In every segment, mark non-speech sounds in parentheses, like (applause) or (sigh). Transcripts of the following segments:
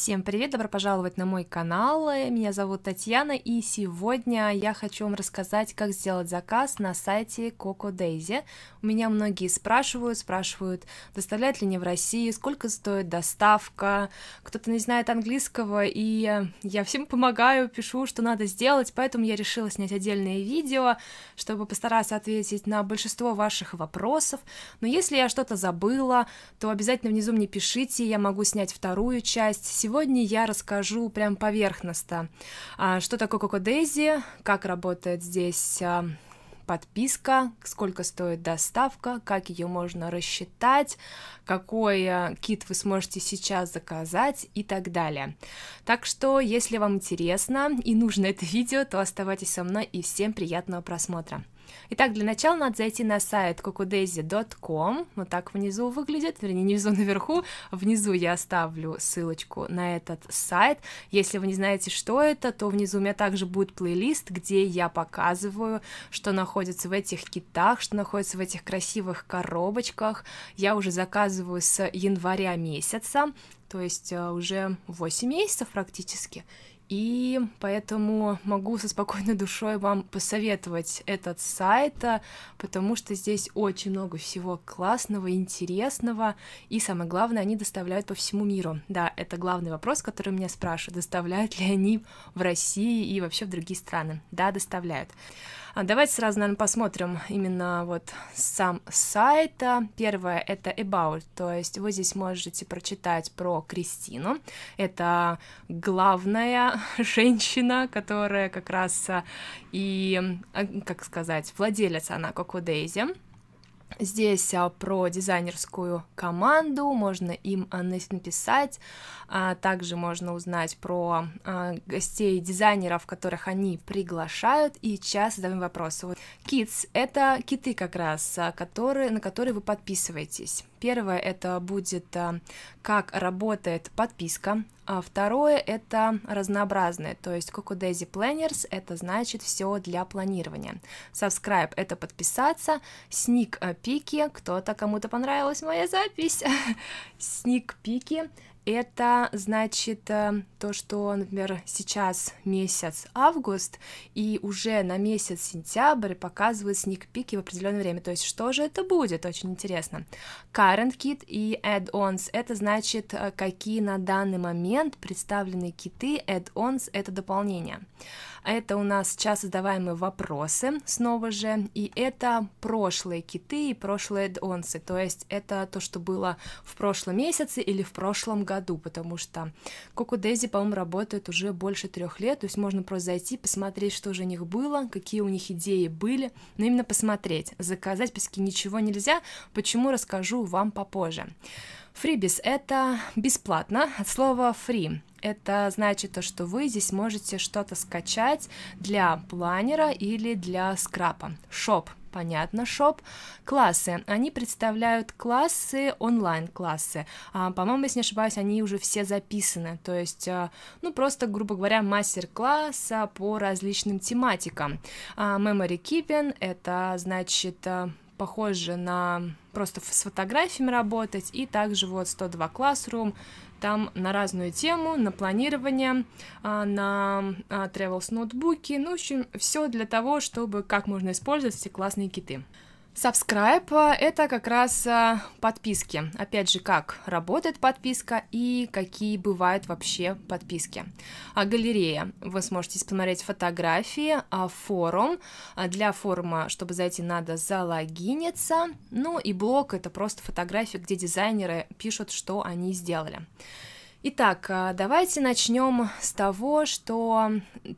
Всем привет, добро пожаловать на мой канал, меня зовут Татьяна и сегодня я хочу вам рассказать, как сделать заказ на сайте Coco Daisy. У меня многие спрашивают, спрашивают, доставляют ли не в России, сколько стоит доставка, кто-то не знает английского и я всем помогаю, пишу, что надо сделать, поэтому я решила снять отдельное видео, чтобы постараться ответить на большинство ваших вопросов, но если я что-то забыла, то обязательно внизу мне пишите, я могу снять вторую часть сегодня я расскажу прям поверхностно, а, что такое Кокодези, как работает здесь а, подписка, сколько стоит доставка, как ее можно рассчитать, какой а, кит вы сможете сейчас заказать и так далее. Так что, если вам интересно и нужно это (laughs) видео, то оставайтесь со мной и всем приятного просмотра. Итак, для начала надо зайти на сайт kukudezi.com, вот так внизу выглядит, вернее, не внизу, (laughs) наверху, внизу я оставлю ссылочку на этот сайт. Если вы не знаете, что это, то внизу у меня также будет плейлист, где я показываю, что находится в этих китах, что находится в этих красивых коробочках. Я уже заказываю с января месяца, то есть э, уже 8 месяцев практически, и поэтому могу со спокойной душой вам посоветовать этот сайт, а, потому что здесь очень много всего классного, интересного, и самое главное, они доставляют по всему миру. Да, это главный вопрос, который меня спрашивают, доставляют ли они в России и вообще в другие страны. Да, доставляют. А, давайте сразу, наверное, посмотрим именно вот сам сайта. Первое — это About, то есть вы здесь можете прочитать про Кристину. Это главная (laughs) женщина, которая как раз а, и, а, как сказать, владелец она Коко Дейзи. Здесь а, про дизайнерскую команду, можно им а, написать, а, также можно узнать про а, гостей дизайнеров, которых они приглашают, и сейчас задаем вопросы. Вот, kids — это киты как раз, а, которые, на которые вы подписываетесь. Первое это будет э, как работает подписка. А второе это разнообразное, то есть CoCo Daisy Planners это значит все для планирования. Subscribe это подписаться, сник э, пики, кто-то кому-то понравилась моя запись, сник (laughs) пики это значит э, то, что, например, сейчас месяц август, и уже на месяц сентябрь показывают сникпики в определенное время. То есть, что же это будет? Очень интересно. Current kit и add-ons. Это значит, э, какие на данный момент представлены киты. Add-ons — это дополнение. Это у нас сейчас задаваемые вопросы, снова же, и это прошлые киты и прошлые add-ons. То есть, это то, что было в прошлом месяце или в прошлом году году, потому что Коко Дейзи, по-моему, работает уже больше трех лет, то есть можно просто зайти, посмотреть, что же у них было, какие у них идеи были, но именно посмотреть. Заказать все ничего нельзя, почему расскажу вам попозже. Фрибис – это бесплатно, от слова free. Это значит то, что вы здесь можете что-то скачать для планера или для скрапа. Шоп понятно, шоп. Классы, они представляют классы, онлайн-классы. А, по-моему, если не ошибаюсь, они уже все записаны, то есть, а, ну, просто, грубо говоря, мастер-класс а, по различным тематикам. А, memory Keeping — это, значит, а, похоже на просто с фотографиями работать, и также вот 102 Classroom — там на разную тему, на планирование, а, на а, travels ноутбуки, ну, в общем, все для того, чтобы как можно использовать все классные киты. Subscribe — это как раз э, подписки. Опять же, как работает подписка и какие бывают вообще подписки. А галерея. Вы сможете посмотреть фотографии, А форум. А, для форума, чтобы зайти, надо залогиниться. Ну и блог — это просто фотографии, где дизайнеры пишут, что они сделали. Итак, а, давайте начнем с того, что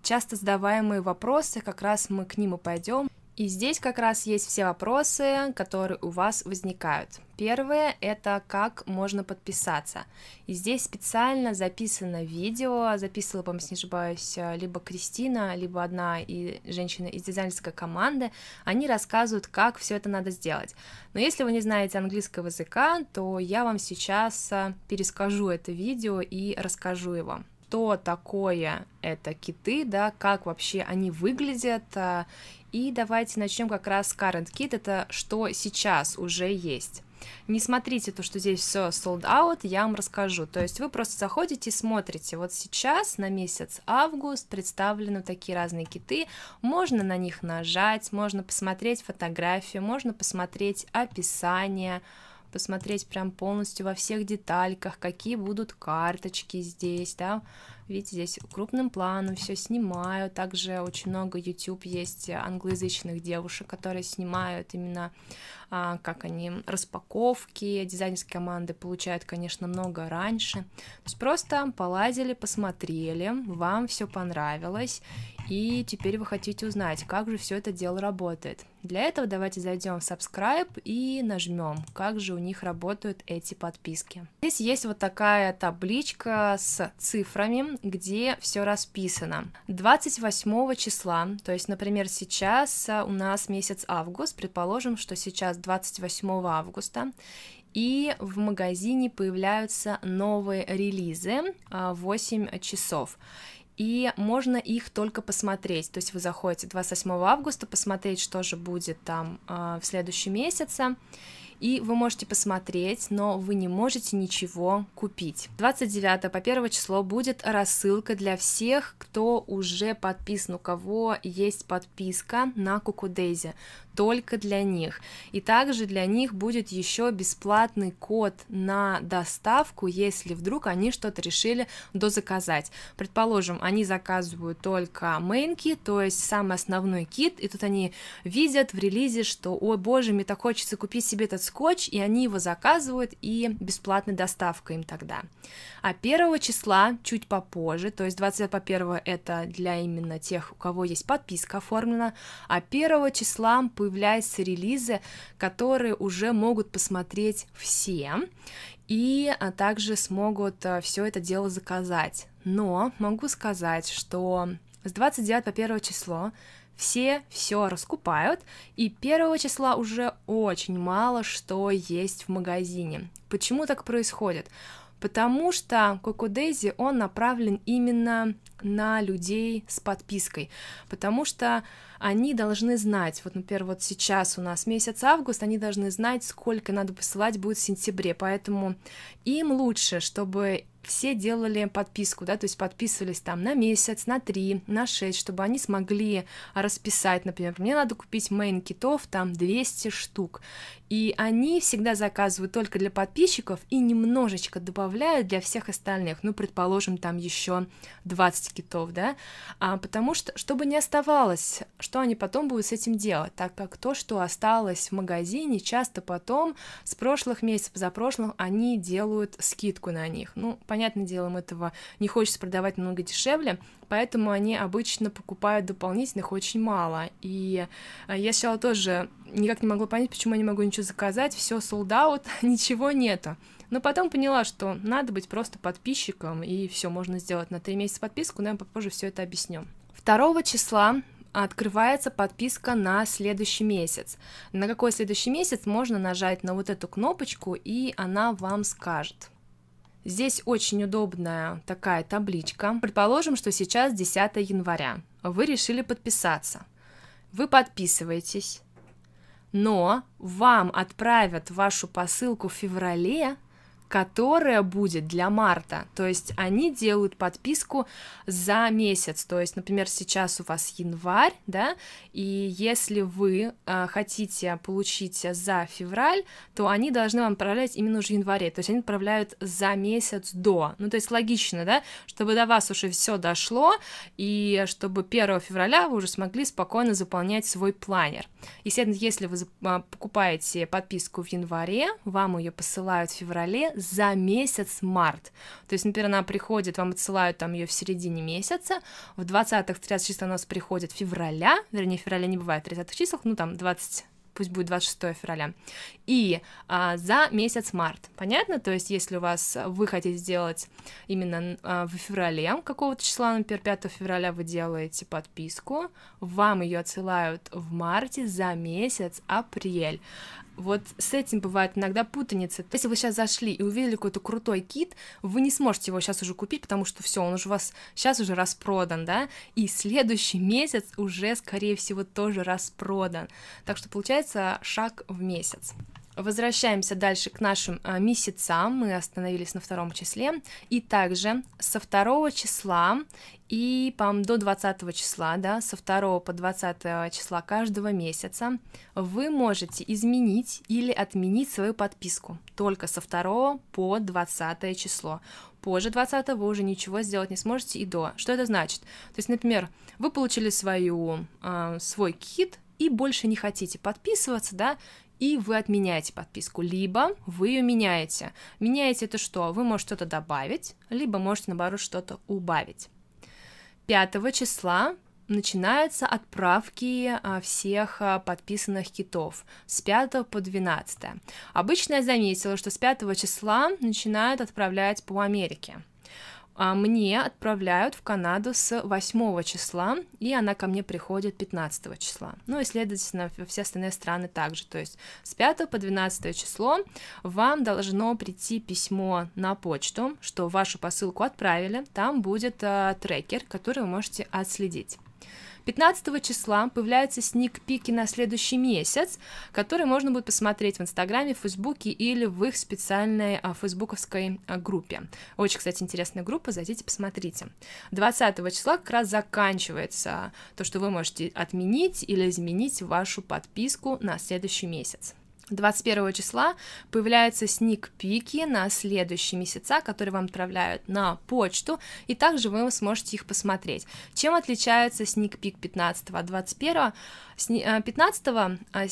часто задаваемые вопросы, как раз мы к ним и пойдем. И здесь как раз есть все вопросы, которые у вас возникают. Первое – это как можно подписаться. И здесь специально записано видео, записывала, по-моему, не ошибаюсь, э, либо Кристина, либо одна и женщина из дизайнерской команды. Они рассказывают, как все это надо сделать. Но если вы не знаете английского языка, то я вам сейчас э, перескажу это видео и расскажу его что такое это киты, да, как вообще они выглядят. А, и давайте начнем как раз с current kit, это что сейчас уже есть. Не смотрите то, что здесь все sold out, я вам расскажу. То есть вы просто заходите и смотрите. Вот сейчас на месяц август представлены такие разные киты. Можно на них нажать, можно посмотреть фотографию, можно посмотреть описание, посмотреть прям полностью во всех детальках, какие будут карточки здесь, да, Видите, здесь крупным планом все снимаю. Также очень много YouTube есть англоязычных девушек, которые снимают именно а, как они распаковки. Дизайнерские команды получают, конечно, много раньше. То есть просто полазили, посмотрели, вам все понравилось, и теперь вы хотите узнать, как же все это дело работает. Для этого давайте зайдем в Subscribe и нажмем, как же у них работают эти подписки. Здесь есть вот такая табличка с цифрами, где все расписано. 28 числа, то есть, например, сейчас э, у нас месяц август, предположим, что сейчас 28 августа, и в магазине появляются новые релизы 8 э, часов и можно их только посмотреть. То есть вы заходите 28 августа, посмотреть, что же будет там э, в следующем месяце, и вы можете посмотреть, но вы не можете ничего купить. 29 по 1 число будет рассылка для всех, кто уже подписан, у кого есть подписка на Кукудейзи, только для них. И также для них будет еще бесплатный код на доставку, если вдруг они что-то решили дозаказать. Предположим, они заказывают только мейнки, то есть самый основной кит, и тут они видят в релизе, что, ой боже, мне так хочется купить себе этот скотч, и они его заказывают, и бесплатная доставка им тогда. А 1 числа, чуть попозже, то есть 21 это для именно тех, у кого есть подписка оформлена, а 1 числа появляются релизы, которые уже могут посмотреть все, и а, также смогут а, все это дело заказать. Но могу сказать, что с 29 по 1 число все все раскупают, и первого числа уже очень мало что есть в магазине. Почему так происходит? Потому что Кокодези, он направлен именно на людей с подпиской, потому что они должны знать, вот, например, вот сейчас у нас месяц август, они должны знать, сколько надо посылать будет в сентябре, поэтому им лучше, чтобы все делали подписку, да, то есть подписывались там на месяц, на три, на шесть, чтобы они смогли расписать, например, мне надо купить мейн китов там 200 штук, и они всегда заказывают только для подписчиков и немножечко добавляют для всех остальных, ну, предположим, там еще 20 китов, да, а, потому что, чтобы не оставалось, что они потом будут с этим делать, так как то, что осталось в магазине, часто потом с прошлых месяцев, за прошлых, они делают скидку на них. Ну, понятное дело, им этого не хочется продавать намного дешевле, поэтому они обычно покупают дополнительных очень мало. И а, я сначала тоже никак не могла понять, почему я не могу ничего хочу заказать, все sold out, (laughs) ничего нету. Но потом поняла, что надо быть просто подписчиком, и все можно сделать на 3 месяца подписку, но я попозже все это объясню. 2 числа открывается подписка на следующий месяц. На какой следующий месяц можно нажать на вот эту кнопочку, и она вам скажет. Здесь очень удобная такая табличка. Предположим, что сейчас 10 января. Вы решили подписаться. Вы подписываетесь но вам отправят вашу посылку в феврале, которая будет для марта. То есть они делают подписку за месяц. То есть, например, сейчас у вас январь, да, и если вы э, хотите получить за февраль, то они должны вам отправлять именно уже в январе. То есть они отправляют за месяц до. Ну, то есть логично, да, чтобы до вас уже все дошло, и чтобы 1 февраля вы уже смогли спокойно заполнять свой планер. Естественно, если вы э, покупаете подписку в январе, вам ее посылают в феврале за месяц март. То есть, например, она приходит, вам отсылают там ее в середине месяца, в 20-х, 30 числа у нас приходит февраля, вернее, февраля не бывает 30-х числах, ну там 20 пусть будет 26 февраля, и а, за месяц март. Понятно? То есть, если у вас а, вы хотите сделать именно а, в феврале какого-то числа, например, 5 февраля вы делаете подписку, вам ее отсылают в марте за месяц апрель. Вот с этим бывает иногда путаница. Если вы сейчас зашли и увидели какой-то крутой кит, вы не сможете его сейчас уже купить, потому что все, он уже у вас сейчас уже распродан, да, и следующий месяц уже, скорее всего, тоже распродан. Так что получается шаг в месяц. Возвращаемся дальше к нашим а, месяцам. Мы остановились на втором числе. И также со второго числа и по до 20 числа, да, со 2 по 20 числа каждого месяца вы можете изменить или отменить свою подписку только со 2 по 20 число. Позже 20 вы уже ничего сделать не сможете и до. Что это значит? То есть, например, вы получили свою, э, свой кит и больше не хотите подписываться, да, и вы отменяете подписку, либо вы ее меняете. Меняете это что? Вы можете что-то добавить, либо можете, наоборот, что-то убавить. 5 числа начинаются отправки а, всех а, подписанных китов с 5 по 12. Обычно я заметила, что с 5 числа начинают отправлять по Америке. А мне отправляют в Канаду с 8 числа, и она ко мне приходит 15 числа. Ну и, следовательно, все остальные страны также. То есть с 5 по 12 число вам должно прийти письмо на почту, что вашу посылку отправили. Там будет э, трекер, который вы можете отследить. 15 числа появляются сник-пики на следующий месяц, который можно будет посмотреть в Инстаграме, Фейсбуке или в их специальной а, фейсбуковской а, группе. Очень, кстати, интересная группа, зайдите, посмотрите. 20 числа как раз заканчивается то, что вы можете отменить или изменить вашу подписку на следующий месяц. 21 числа появляются сник на следующие месяца, которые вам отправляют на почту, и также вы сможете их посмотреть. Чем отличается сник-пик 15 от 21? 15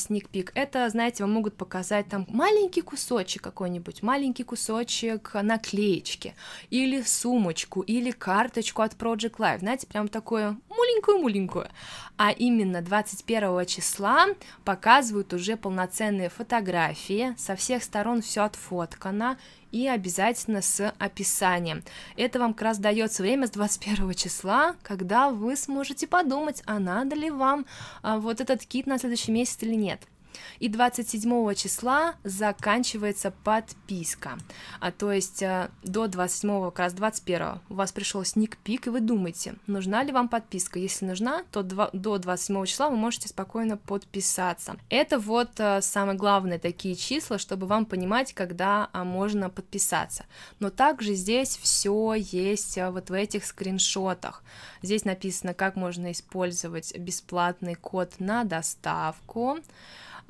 сник-пик, это, знаете, вам могут показать там маленький кусочек какой-нибудь, маленький кусочек наклеечки, или сумочку, или карточку от Project Life, знаете, прям такое муленькую муленькую. А именно 21 числа показывают уже полноценные фотографии, фотографии, со всех сторон все отфоткано и обязательно с описанием. Это вам как раз дается время с 21 числа, когда вы сможете подумать, а надо ли вам а, вот этот кит на следующий месяц или нет. И 27 числа заканчивается подписка. А, то есть э, до 27, как раз 21 у вас пришел сник-пик, и вы думаете, нужна ли вам подписка. Если нужна, то 2, до 27 числа вы можете спокойно подписаться. Это вот э, самые главные такие числа, чтобы вам понимать, когда э, можно подписаться. Но также здесь все есть э, вот в этих скриншотах. Здесь написано, как можно использовать бесплатный код на доставку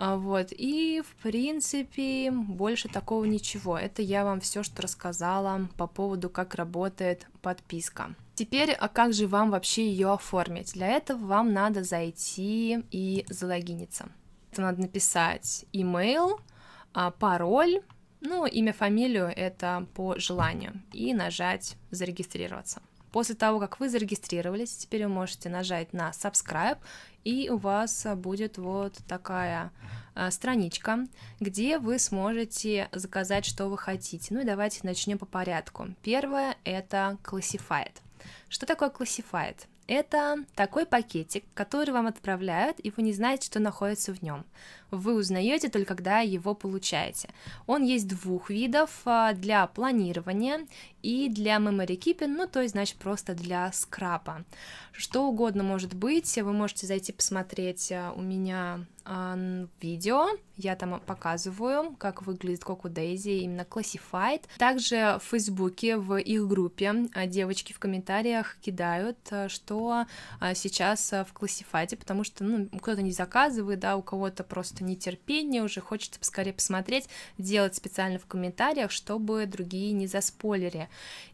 а, вот. И, в принципе, больше такого ничего. Это я вам все, что рассказала по поводу, как работает подписка. Теперь, а как же вам вообще ее оформить? Для этого вам надо зайти и залогиниться. Это надо написать email, а, пароль, ну, имя, фамилию это по желанию, и нажать «Зарегистрироваться». После того, как вы зарегистрировались, теперь вы можете нажать на subscribe и у вас будет вот такая а, страничка, где вы сможете заказать, что вы хотите. Ну и давайте начнем по порядку. Первое – это Classified. Что такое Classified? Это такой пакетик, который вам отправляют, и вы не знаете, что находится в нем. Вы узнаете только, когда его получаете. Он есть двух видов, а, для планирования и для memory keeping, ну то есть, значит, просто для скрапа. Что угодно может быть, вы можете зайти посмотреть а, у меня а, видео, я там показываю, как выглядит Коку Дейзи, именно Classified. Также в Фейсбуке, в их группе а, девочки в комментариях кидают, а, что сейчас в Classified, потому что ну, кто-то не заказывает, да, у кого-то просто нетерпение, уже хочется поскорее посмотреть, делать специально в комментариях, чтобы другие не заспойлили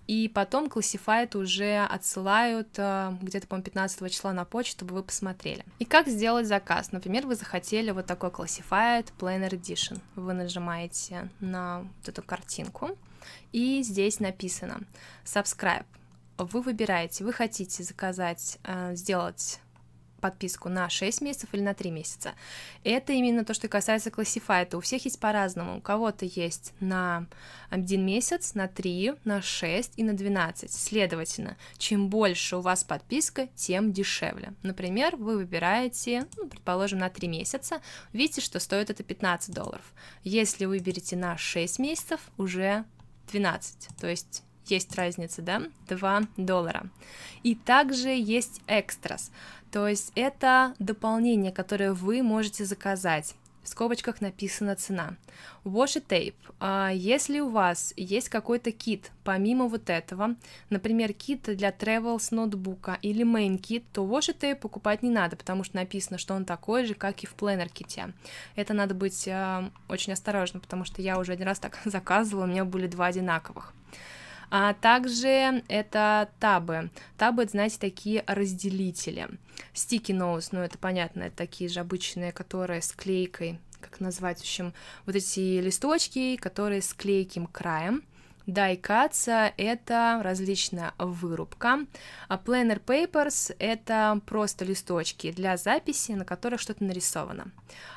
и потом классифайт уже отсылают э, где-то, по-моему, 15 числа на почту, чтобы вы посмотрели. И как сделать заказ? Например, вы захотели вот такой классифайт Planner Edition. Вы нажимаете на вот эту картинку, и здесь написано Subscribe. Вы выбираете, вы хотите заказать, э, сделать подписку на 6 месяцев или на 3 месяца. Это именно то, что касается классифайта. У всех есть по-разному. У кого-то есть на 1 месяц, на 3, на 6 и на 12. Следовательно, чем больше у вас подписка, тем дешевле. Например, вы выбираете, ну, предположим, на 3 месяца. Видите, что стоит это 15 долларов. Если выберете на 6 месяцев, уже 12, то есть есть разница, да, 2 доллара. И также есть экстрас, то есть это дополнение, которое вы можете заказать. В скобочках написана цена. Washi tape. А, если у вас есть какой-то кит, помимо вот этого, например, кит для travel с ноутбука или main kit, то washi tape покупать не надо, потому что написано, что он такой же, как и в planner ките. Это надо быть а, очень осторожным, потому что я уже один раз так (laughs) заказывала, у меня были два одинаковых. А также это табы. Табы, это, знаете, такие разделители. Стики ноус, ну это понятно, это такие же обычные, которые с клейкой, как назвать, в общем, вот эти листочки, которые с клейким краем. Дайкаца — это различная вырубка. А planner papers — это просто листочки для записи, на которых что-то нарисовано.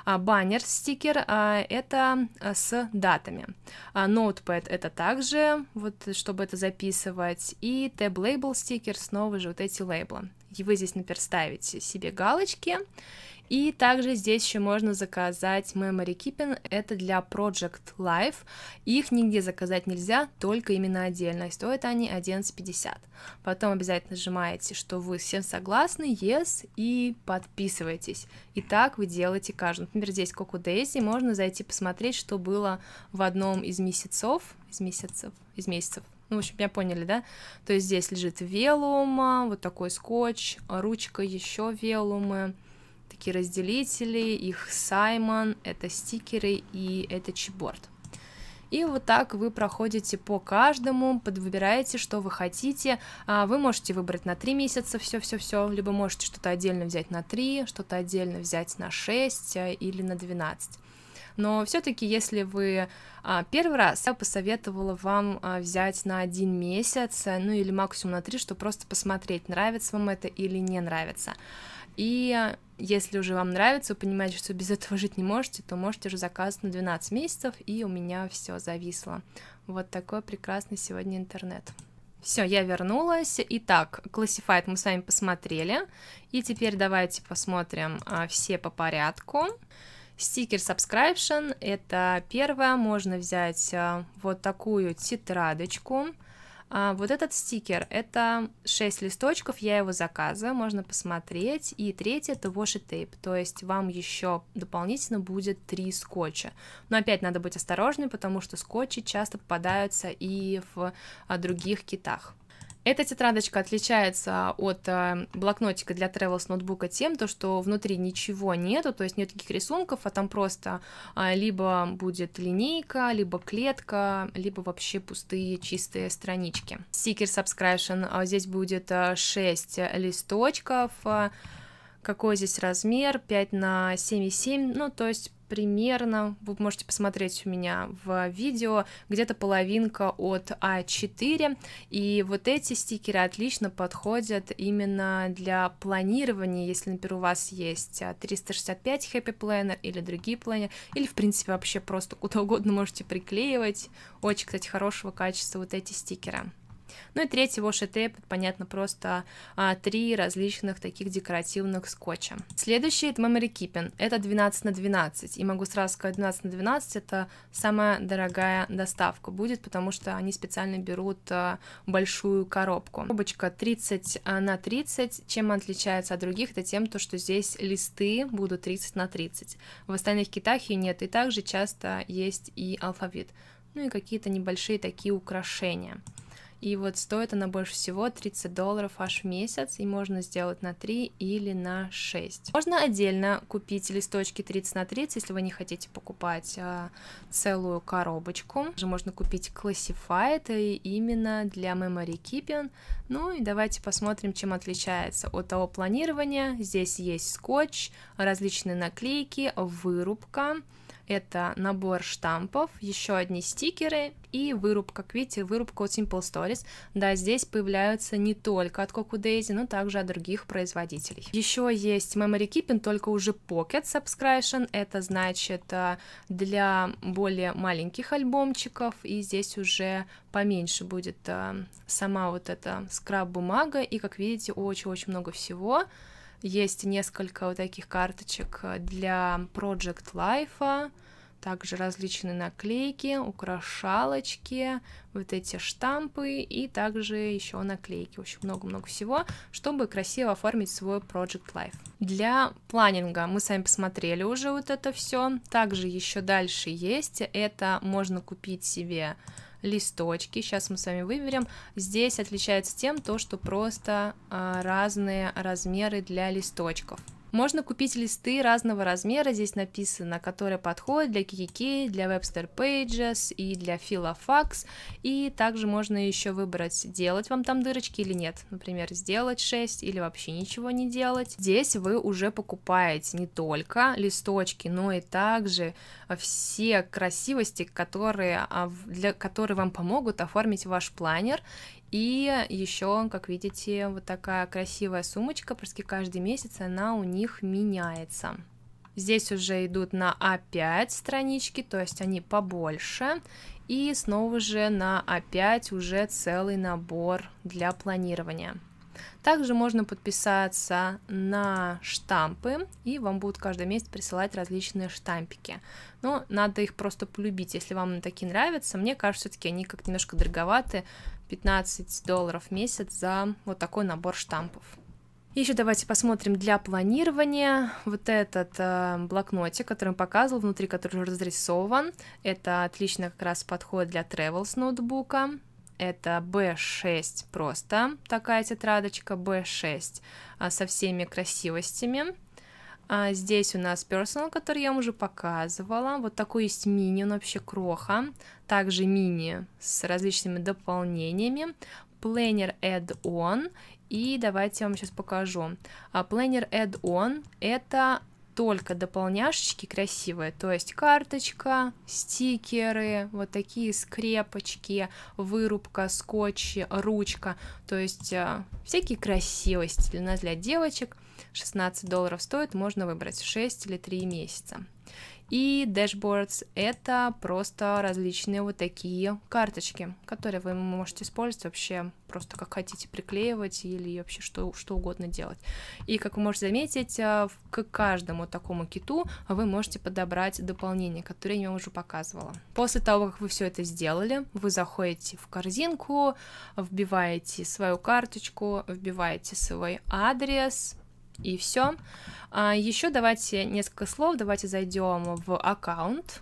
А баннер, стикер это а, с датами. А notepad — это также, вот, чтобы это записывать. И tab label стикер, снова же вот эти лейблы. И вы здесь наперставите себе галочки, и также здесь еще можно заказать Memory Keeping, это для Project Life, их нигде заказать нельзя, только именно отдельно, стоят они 11.50. Потом обязательно нажимаете, что вы всем согласны, yes, и подписываетесь. И так вы делаете каждый. Например, здесь Коку Дейзи, можно зайти посмотреть, что было в одном из месяцев, из месяцев, из месяцев, ну, в общем, меня поняли, да? То есть здесь лежит велума, вот такой скотч, ручка еще велумы, такие разделители, их Саймон, это стикеры и это чипборд. И вот так вы проходите по каждому, подвыбираете, что вы хотите. А, вы можете выбрать на 3 месяца все-все-все, либо можете что-то отдельно взять на 3, что-то отдельно взять на 6 э, или на 12 но все-таки, если вы а, первый раз, я посоветовала вам а, взять на один месяц, э, ну или максимум на три, чтобы просто посмотреть, нравится вам это или не нравится. И если уже вам нравится, вы понимаете, что без этого жить не можете, то можете уже заказать на 12 месяцев, и у меня все зависло. Вот такой прекрасный сегодня интернет. Все, я вернулась. Итак, Classified мы с вами посмотрели. И теперь давайте посмотрим а, все по порядку. Стикер subscription — это первое, можно взять э, вот такую тетрадочку, а, вот этот стикер, это 6 листочков, я его заказываю, можно посмотреть. И третий это washi tape, то есть вам еще дополнительно будет 3 скотча. Но опять надо быть осторожным, потому что скотчи часто попадаются и в а, других китах. Эта тетрадочка отличается от э, блокнотика для Travel с ноутбука тем, то, что внутри ничего нету, то есть нет никаких рисунков, а там просто а, либо будет линейка, либо клетка, либо вообще пустые чистые странички. Sticker Subscription, а, здесь будет 6 э, листочков, э. какой здесь размер, 5 на 7,7, ну, то есть примерно, вы можете посмотреть у меня в видео, где-то половинка от А4, и вот эти стикеры отлично подходят именно для планирования, если, например, у вас есть 365 Happy Planner или другие планеры, или, в принципе, вообще просто куда угодно можете приклеивать. Очень, кстати, хорошего качества вот эти стикеры. Ну и третий washi tape, понятно, просто а, три различных таких декоративных скотча. Следующий это memory keeping, это 12 на 12, и могу сразу сказать, 12 на 12 это самая дорогая доставка будет, потому что они специально берут а, большую коробку. Коробочка 30 а, на 30, чем отличается от других, это тем, то, что здесь листы будут 30 на 30. В остальных китах ее нет, и также часто есть и алфавит ну и какие-то небольшие такие украшения. И вот стоит она больше всего 30 долларов аж в месяц, и можно сделать на 3 или на 6. Можно отдельно купить листочки 30 на 30, если вы не хотите покупать а, целую коробочку. Также можно купить Classified именно для Memory Keeping. Ну и давайте посмотрим, чем отличается от того планирования. Здесь есть скотч, различные наклейки, вырубка, это набор штампов, еще одни стикеры и вырубка. Как видите, вырубка от Simple Stories. Да, здесь появляются не только от Coco Daisy, но также от других производителей. Еще есть Memory Keeping, только уже Pocket Subscription. Это значит э, для более маленьких альбомчиков. И здесь уже поменьше будет э, сама вот эта скраб-бумага. И, как видите, очень-очень много всего. Есть несколько вот таких карточек э, для Project Life, также различные наклейки, украшалочки, вот эти штампы и также еще наклейки. Очень много-много всего, чтобы красиво оформить свой Project Life. Для планинга мы с вами посмотрели уже вот это все. Также еще дальше есть, это можно купить себе листочки. Сейчас мы с вами выберем. Здесь отличается тем, то, что просто а, разные размеры для листочков. Можно купить листы разного размера, здесь написано, которые подходят для KKK, для Webster Pages и для Filofax, и также можно еще выбрать, делать вам там дырочки или нет, например, сделать 6 или вообще ничего не делать. Здесь вы уже покупаете не только листочки, но и также все красивости, которые, а, для, которые вам помогут оформить ваш планер и еще, как видите, вот такая красивая сумочка, просто каждый месяц она у них меняется. Здесь уже идут на А5 странички, то есть они побольше. И снова же на А5 уже целый набор для планирования. Также можно подписаться на штампы, и вам будут каждый месяц присылать различные штампики. Но надо их просто полюбить, если вам такие нравятся. Мне кажется, все-таки они как немножко дороговаты, 15 долларов в месяц за вот такой набор штампов. Еще давайте посмотрим для планирования вот этот э, блокнотик, который я показывал, внутри который уже разрисован. Это отлично как раз подходит для travel с ноутбука. Это B6 просто, такая тетрадочка B6 а, со всеми красивостями. А здесь у нас персонал, который я вам уже показывала. Вот такой есть мини, он вообще кроха. Также мини с различными дополнениями. Planner Add-on. И давайте я вам сейчас покажу. А Planner Add-on — это только дополняшечки красивые, то есть карточка, стикеры, вот такие скрепочки, вырубка, скотч, ручка, то есть а, всякие красивости для нас, для девочек — 16 долларов стоит, можно выбрать 6 или 3 месяца. И dashboards — это просто различные вот такие карточки, которые вы можете использовать вообще просто как хотите приклеивать или вообще что, что угодно делать. И, как вы можете заметить, э, к каждому такому киту вы можете подобрать дополнение, которое я вам уже показывала. После того, как вы все это сделали, вы заходите в корзинку, вбиваете свою карточку, вбиваете свой адрес — и все. А еще давайте несколько слов, давайте зайдем в аккаунт.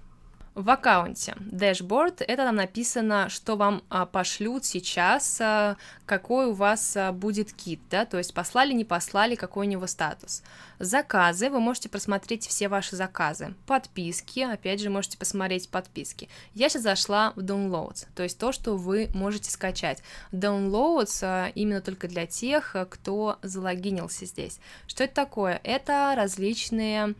В аккаунте dashboard это там написано, что вам а, пошлют сейчас, а, какой у вас а, будет кит, да, то есть послали, не послали, какой у него статус. Заказы, вы можете просмотреть все ваши заказы. Подписки, опять же, можете посмотреть подписки. Я сейчас зашла в downloads, то есть то, что вы можете скачать. Downloads а, именно только для тех, кто залогинился здесь. Что это такое? Это различные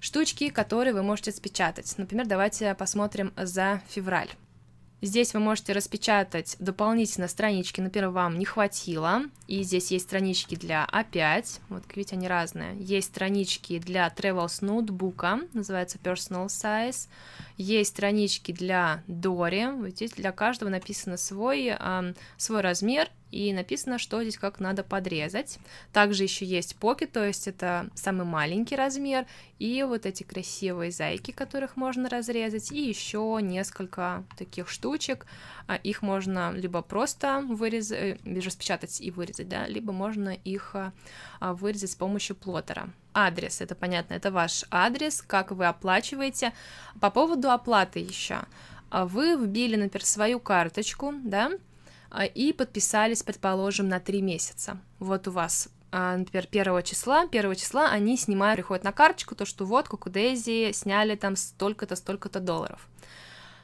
штучки, которые вы можете распечатать. Например, давайте посмотрим за февраль. Здесь вы можете распечатать дополнительно странички, например, вам не хватило. И здесь есть странички для опять. А 5 вот видите, они разные. Есть странички для Travel с ноутбука, называется Personal Size. Есть странички для Дори, видите, для каждого написано свой, э, свой размер и написано, что здесь как надо подрезать. Также еще есть поки, то есть это самый маленький размер, и вот эти красивые зайки, которых можно разрезать, и еще несколько таких штучек. А, их можно либо просто вырезать, э, распечатать и вырезать, да, либо можно их а, а, вырезать с помощью плоттера адрес, это понятно, это ваш адрес, как вы оплачиваете. По поводу оплаты еще. Вы вбили, например, свою карточку, да, а, и подписались, предположим, на три месяца. Вот у вас а, например, первого числа, первого числа они снимают, приходят на карточку то, что вот Кукудези сняли там столько-то, столько-то долларов.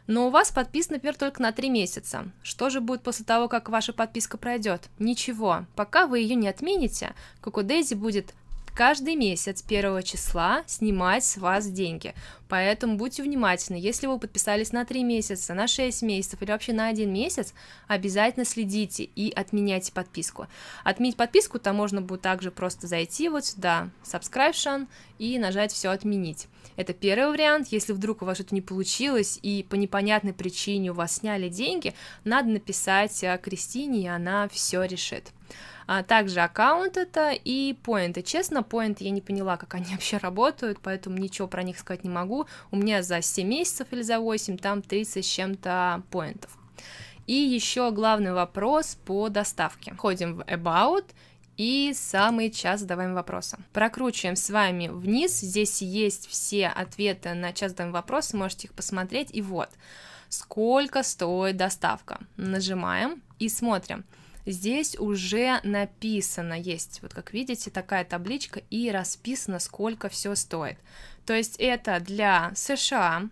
Но у вас подписан, например, только на три месяца. Что же будет после того, как ваша подписка пройдет? Ничего. Пока вы ее не отмените, Кукудези будет каждый месяц первого числа снимать с вас деньги. Поэтому будьте внимательны, если вы подписались на 3 месяца, на 6 месяцев или вообще на 1 месяц, обязательно следите и отменяйте подписку. Отменить подписку там можно будет также просто зайти вот сюда, subscription, и нажать все отменить. Это первый вариант, если вдруг у вас что-то не получилось и по непонятной причине у вас сняли деньги, надо написать э, Кристине, и она все решит. А также аккаунт это и поинты. Честно, поинты я не поняла, как они (laughs) вообще работают, поэтому ничего про них сказать не могу. У меня за 7 месяцев или за 8 там 30 с чем-то поинтов. И еще главный вопрос по доставке. Входим в About и самый час задаваем вопросы Прокручиваем с вами вниз, здесь есть все ответы на час задаваем вопросы, можете их посмотреть, и вот, сколько стоит доставка. Нажимаем и смотрим. Здесь уже написано, есть, вот как видите, такая табличка и расписано, сколько все стоит. То есть это для США,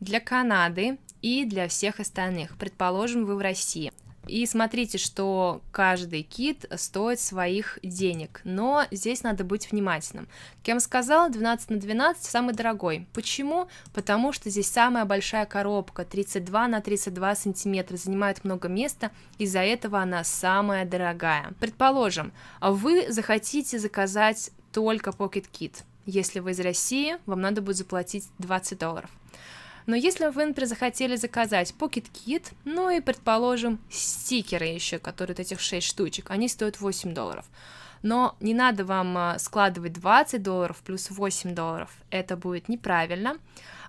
для Канады и для всех остальных. Предположим, вы в России. И смотрите, что каждый кит стоит своих денег, но здесь надо быть внимательным. Как я вам сказала, 12 на 12 самый дорогой. Почему? Потому что здесь самая большая коробка, 32 на 32 сантиметра, занимает много места, из-за этого она самая дорогая. Предположим, вы захотите заказать только Pocket Kit. Если вы из России, вам надо будет заплатить 20 долларов. Но если вы, например, захотели заказать Pocket Kit, ну и, предположим, стикеры еще, которые вот этих 6 штучек, они стоят 8 долларов. Но не надо вам а, складывать 20 долларов плюс 8 долларов, это будет неправильно.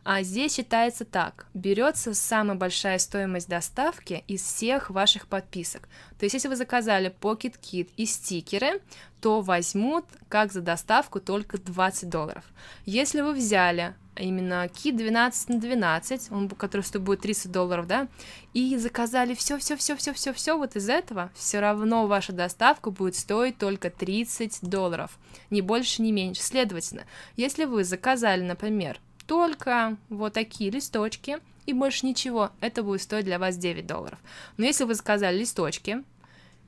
А здесь считается так. Берется самая большая стоимость доставки из всех ваших подписок. То есть, если вы заказали Pocket Kit и стикеры, то возьмут как за доставку только 20 долларов. Если вы взяли именно кит 12 на 12, он, который стоит будет 30 долларов, да, и заказали все, все, все, все, все, все вот из этого, все равно ваша доставка будет стоить только 30 долларов, ни больше, ни меньше. Следовательно, если вы заказали, например, только вот такие листочки и больше ничего. Это будет стоить для вас 9 долларов. Но если вы заказали листочки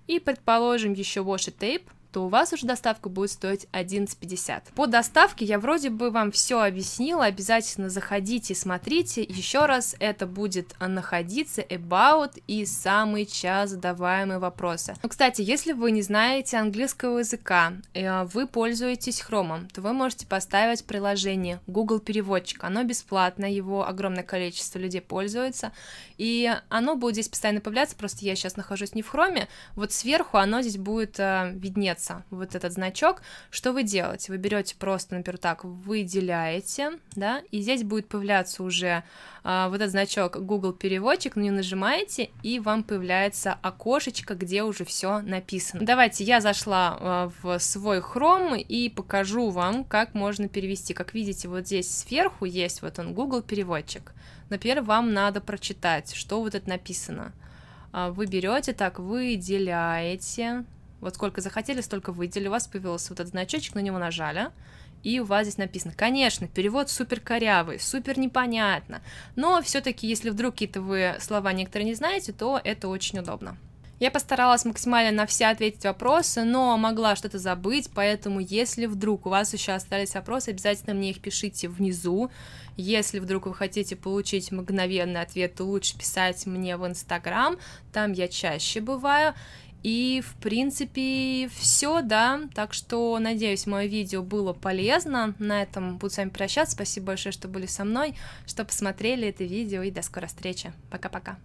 и, предположим, еще washi tape, что у вас уже доставка будет стоить 11.50. По доставке я вроде бы вам все объяснила, обязательно заходите и смотрите. Еще раз, это будет находиться, about и самый час задаваемые вопросы. Ну, кстати, если вы не знаете английского языка, э, вы пользуетесь хромом, то вы можете поставить приложение Google Переводчик. Оно бесплатно, его огромное количество людей пользуется, и оно будет здесь постоянно появляться, просто я сейчас нахожусь не в хроме, вот сверху оно здесь будет э, виднеться, появится вот этот значок, что вы делаете? Вы берете просто, например, так, выделяете, да, и здесь будет появляться уже а, вот этот значок Google переводчик, на него нажимаете, и вам появляется окошечко, где уже все написано. Давайте я зашла а, в свой Chrome и покажу вам, как можно перевести. Как видите, вот здесь сверху есть вот он Google переводчик. Например, вам надо прочитать, что вот это написано. А, вы берете так, выделяете, вот сколько захотели, столько выделили. У вас появился вот этот значочек, на него нажали. И у вас здесь написано, конечно, перевод супер корявый, супер непонятно. Но все-таки, если вдруг какие-то вы слова некоторые не знаете, то это очень удобно. Я постаралась максимально на все ответить вопросы, но могла что-то забыть, поэтому если вдруг у вас еще остались вопросы, обязательно мне их пишите внизу. Если вдруг вы хотите получить мгновенный ответ, то лучше писать мне в Инстаграм, там я чаще бываю. И, в принципе, все, да. Так что, надеюсь, мое видео было полезно. На этом буду с вами прощаться. Спасибо большое, что были со мной, что посмотрели это видео. И до скорой встречи. Пока-пока.